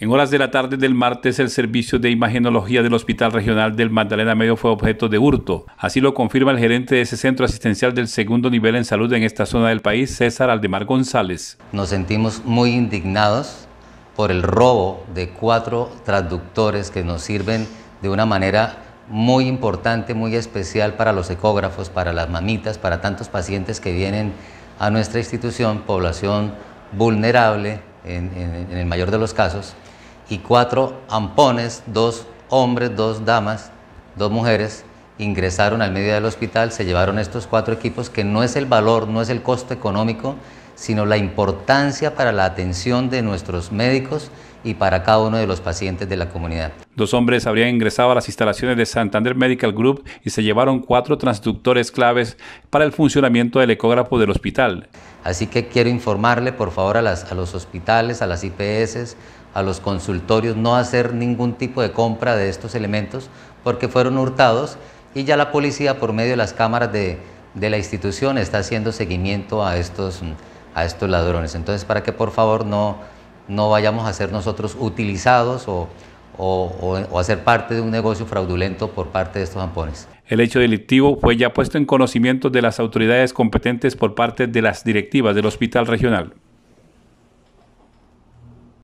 En horas de la tarde del martes, el servicio de imagenología del Hospital Regional del Magdalena Medio fue objeto de hurto. Así lo confirma el gerente de ese centro asistencial del segundo nivel en salud en esta zona del país, César Aldemar González. Nos sentimos muy indignados por el robo de cuatro traductores que nos sirven de una manera muy importante, muy especial para los ecógrafos, para las mamitas, para tantos pacientes que vienen a nuestra institución, población vulnerable en el mayor de los casos y cuatro ampones, dos hombres, dos damas, dos mujeres, ingresaron al medio del hospital, se llevaron estos cuatro equipos, que no es el valor, no es el costo económico sino la importancia para la atención de nuestros médicos y para cada uno de los pacientes de la comunidad. Dos hombres habrían ingresado a las instalaciones de Santander Medical Group y se llevaron cuatro transductores claves para el funcionamiento del ecógrafo del hospital. Así que quiero informarle, por favor, a, las, a los hospitales, a las IPS, a los consultorios, no hacer ningún tipo de compra de estos elementos porque fueron hurtados y ya la policía, por medio de las cámaras de, de la institución, está haciendo seguimiento a estos a estos ladrones. Entonces, para que por favor no, no vayamos a ser nosotros utilizados o, o, hacer parte de un negocio fraudulento por parte de estos ampones. El hecho delictivo fue ya puesto en conocimiento de las autoridades competentes por parte de las directivas del Hospital Regional.